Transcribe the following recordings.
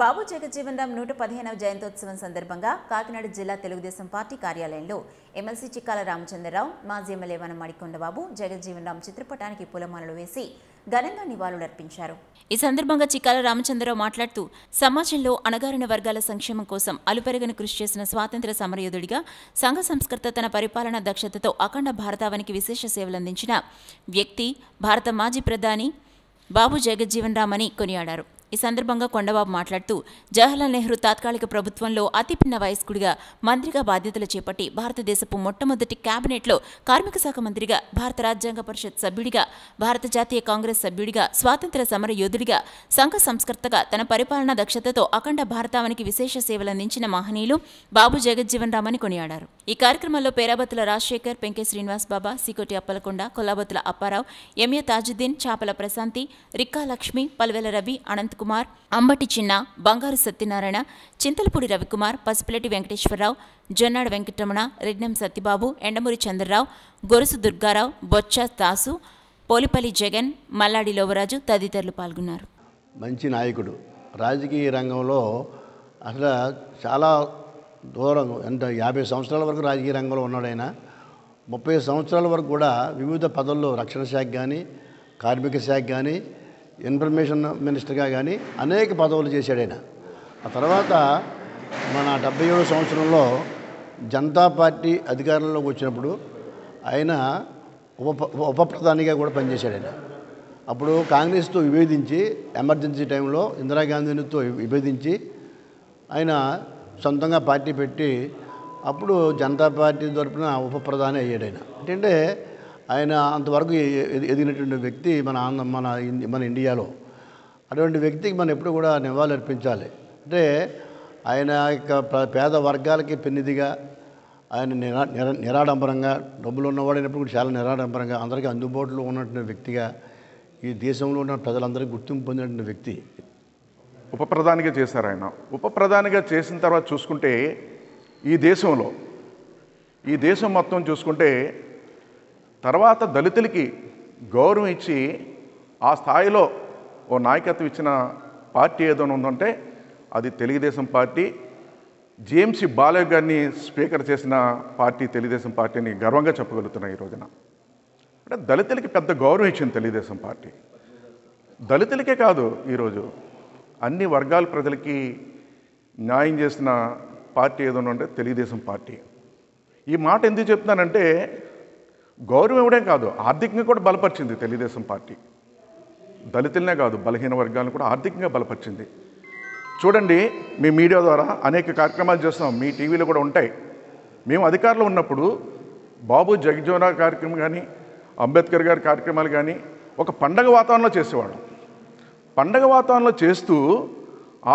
బాబు రామ్ నూట పదిహేనవ జయంతోత్సవం సందర్భంగా కాకినాడ జిల్లా తెలుగుదేశం పార్టీ కార్యాలయంలో ఎమ్మెల్సీ చిక్కాల రామచంద్రరావు మాజీ ఎమ్మెల్యే వన మణికొండబాబు రామ్ చిత్రపటానికి పూలమాలలు వేసి ఘనంగా నివాళులర్పించారు ఈ సందర్భంగా చిక్కాల రామచంద్రరావు మాట్లాడుతూ సమాజంలో అణగారిన వర్గాల సంక్షేమం కోసం అలుపెరగని కృషి చేసిన స్వాతంత్ర సమరయోధుడిగా సంఘ సంస్కర్త తన పరిపాలన దక్షతతో అఖండ భారతావనికి విశేష సేవలు అందించిన వ్యక్తి భారత మాజీ ప్రధాని బాబు జగజ్జీవన్ రామ్ అని కొనియాడారు ఈ సందర్భంగా కొండబాబు మాట్లాడుతూ జవహర్లాల్ నెహ్రూ తాత్కాలిక ప్రభుత్వంలో అతిపిన్న వయస్కుడిగా మంత్రిగా బాధ్యతలు చేపట్టి భారతదేశపు మొట్టమొదటి కేబినెట్లో కార్మిక శాఖ మంత్రిగా భారత రాజ్యాంగ పరిషత్ సభ్యుడిగా భారత జాతీయ కాంగ్రెస్ సభ్యుడిగా స్వాతంత్ర సమర యోధుడిగా సంఘ సంస్కర్తగా తన పరిపాలనా దక్షతతో అఖండ భారతావనికి విశేష సేవలందించిన మహనీయులు బాబు జగజ్జీవన్ రామని కొనియాడారు ఈ కార్యక్రమంలో పేరాబతుల రాజశేఖర్ పెంకే శ్రీనివాస్ బాబా సీకోటి అప్పలకొండ కొల్లాబతుల అప్పారావు ఎంఏ తాజుద్దీన్ చాపల ప్రశాంతి రిక్కా లక్ష్మి పల్వెల రవి అనంత్ కుమార్ అంబటి చిన్న బంగారు సత్యనారాయణ చింతలపూడి రవికుమార్ పసుపులటి వెంకటేశ్వరరావు జొన్నాడ వెంకటరమణ రెడ్నం సత్యబాబు ఎండమూరి చంద్రరావు గొరుసు దుర్గారావు బొచ్చ తాసు పోలిపల్లి జగన్ మల్లాడి లోవరాజు తదితరులు పాల్గొన్నారు మంచి నాయకుడు రాజకీయ రంగంలో అసలు చాలా దూరం ఎంత యాభై సంవత్సరాల వరకు రాజకీయ రంగంలో ఉన్నాడైనా ముప్పై సంవత్సరాల వరకు కూడా వివిధ పదవుల్లో రక్షణ శాఖ కానీ కార్మిక శాఖ కానీ ఇన్ఫర్మేషన్ మినిస్టర్గా కానీ అనేక పదవులు చేశాడైన ఆ తర్వాత మన డెబ్బై ఏడు సంవత్సరంలో జనతా పార్టీ అధికారంలోకి వచ్చినప్పుడు ఆయన ఉప ఉప ప్రధానిగా కూడా పనిచేశాడైన అప్పుడు కాంగ్రెస్తో విభేదించి ఎమర్జెన్సీ టైంలో ఇందిరాగాంధీనితో విభేదించి ఆయన సొంతంగా పార్టీ పెట్టి అప్పుడు జనతా పార్టీ తరఫున ఉప ప్రధాని అయ్యాడు ఆయన ఏంటంటే ఆయన అంతవరకు ఎదిగినటువంటి వ్యక్తి మన ఆంధ్ర మన మన ఇండియాలో అటువంటి వ్యక్తికి మనం ఎప్పుడు కూడా నివాళులు అర్పించాలి అంటే ఆయన యొక్క పేద వర్గాలకి పెన్నిదిగా ఆయన నిరా నిర నిరాడంబరంగా డబ్బులు ఉన్నవాడైనప్పుడు కూడా చాలా నిరాడంబరంగా అందరికీ అందుబాటులో ఉన్నటువంటి వ్యక్తిగా ఈ దేశంలో ఉన్న ప్రజలందరికీ గుర్తింపు పొందినటువంటి వ్యక్తి ఉప ప్రధానిగా చేశారు ఆయన ఉప ప్రధానిగా చేసిన తర్వాత చూసుకుంటే ఈ దేశంలో ఈ దేశం మొత్తం చూసుకుంటే తర్వాత దళితులకి గౌరవం ఇచ్చి ఆ స్థాయిలో ఓ నాయకత్వం ఇచ్చిన పార్టీ ఏదైనా ఉందంటే అది తెలుగుదేశం పార్టీ జేఎంసి బాలయ్య గారిని స్పీకర్ చేసిన పార్టీ తెలుగుదేశం పార్టీని గర్వంగా చెప్పగలుగుతున్నాయి ఈ రోజున అంటే దళితులకి పెద్ద గౌరవం ఇచ్చింది తెలుగుదేశం పార్టీ దళితులకే కాదు ఈరోజు అన్ని వర్గాల ప్రజలకి న్యాయం చేసిన పార్టీ ఏదైనా ఉంటే తెలుగుదేశం పార్టీ ఈ మాట ఎందుకు చెప్తున్నానంటే గౌరవం ఇవ్వడం కాదు ఆర్థికంగా కూడా బలపరిచింది తెలుగుదేశం పార్టీ దళితులనే కాదు బలహీన వర్గాలను కూడా ఆర్థికంగా బలపరిచింది చూడండి మీ మీడియా ద్వారా అనేక కార్యక్రమాలు చేస్తున్నాం మీ టీవీలో కూడా ఉంటాయి మేము అధికారంలో ఉన్నప్పుడు బాబు జగజ్జోనా కార్యక్రమం కానీ అంబేద్కర్ గారి కార్యక్రమాలు కానీ ఒక పండగ వాతావరణంలో చేసేవాళ్ళం పండగ వాతావరణంలో చేస్తూ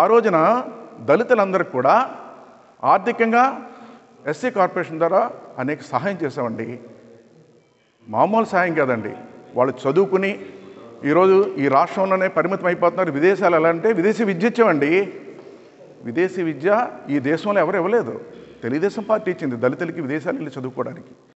ఆ రోజున దళితులందరికీ కూడా ఆర్థికంగా ఎస్సీ కార్పొరేషన్ ద్వారా అనేక సహాయం చేసామండి మామూలు సహాయం కాదండి వాళ్ళు చదువుకుని ఈరోజు ఈ రాష్ట్రంలోనే పరిమితం అయిపోతున్నారు విదేశాలు ఎలా అంటే విదేశీ విద్య ఇచ్చామండి విదేశీ విద్య ఈ దేశంలో ఎవరు ఇవ్వలేదు తెలుగుదేశం పార్టీ ఇచ్చింది దళితులకి విదేశాలు వెళ్ళి చదువుకోవడానికి